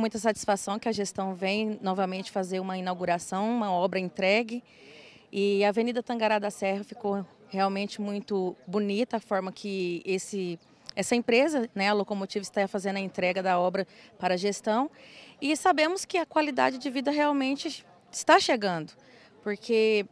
Muita satisfação que a gestão vem novamente fazer uma inauguração, uma obra entregue. E a Avenida Tangará da Serra ficou realmente muito bonita a forma que esse, essa empresa, né, a Locomotiva, está fazendo a entrega da obra para a gestão. E sabemos que a qualidade de vida realmente está chegando, porque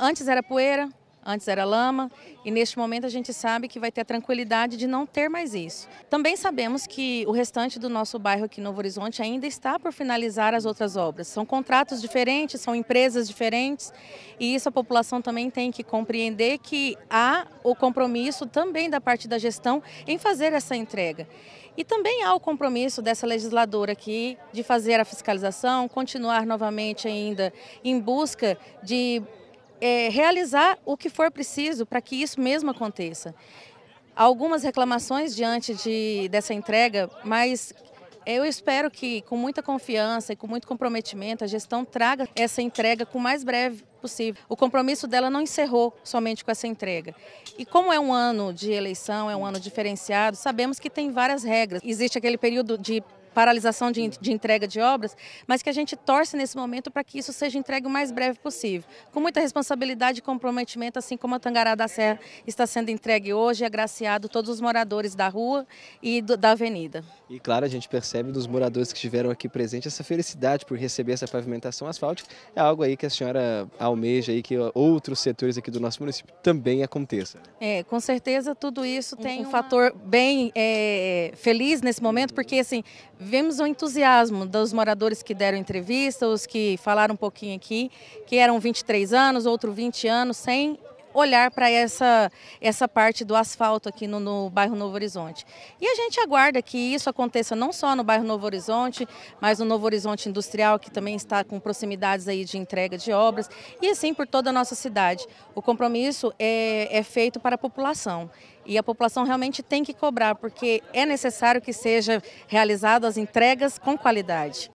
antes era poeira, antes era lama, e neste momento a gente sabe que vai ter a tranquilidade de não ter mais isso. Também sabemos que o restante do nosso bairro aqui em Novo Horizonte ainda está por finalizar as outras obras. São contratos diferentes, são empresas diferentes, e isso a população também tem que compreender que há o compromisso também da parte da gestão em fazer essa entrega. E também há o compromisso dessa legisladora aqui de fazer a fiscalização, continuar novamente ainda em busca de é, realizar o que for preciso para que isso mesmo aconteça. Há algumas reclamações diante de, dessa entrega, mas eu espero que, com muita confiança e com muito comprometimento, a gestão traga essa entrega com o mais breve possível. O compromisso dela não encerrou somente com essa entrega. E como é um ano de eleição, é um ano diferenciado, sabemos que tem várias regras. Existe aquele período de paralisação de, de, entrega de obras, mas que a gente torce nesse momento para que isso seja entregue o mais breve possível. Com muita responsabilidade e comprometimento, assim como a Tangará da Serra está sendo entregue hoje, agraciado todos os moradores da rua e do, da avenida. E claro, a gente percebe dos moradores que estiveram aqui presentes essa felicidade por receber essa pavimentação asfáltica. É algo aí que a senhora almeja aí que outros setores aqui do nosso município também aconteça. Né? É, com certeza tudo isso tem um, um fator bem é, feliz nesse momento, porque assim, vemos o entusiasmo dos moradores que deram entrevista, os que falaram um pouquinho aqui, que eram 23 anos, outro 20 anos, sem olhar para essa, essa parte do asfalto aqui no, no, bairro Novo Horizonte. E a gente aguarda que isso aconteça não só no bairro Novo Horizonte, mas no Novo Horizonte Industrial, que também está com proximidades aí de entrega de obras, e assim por toda a nossa cidade. O compromisso é, é feito para a população. E a população realmente tem que cobrar, porque é necessário que seja realizadas as entregas com qualidade.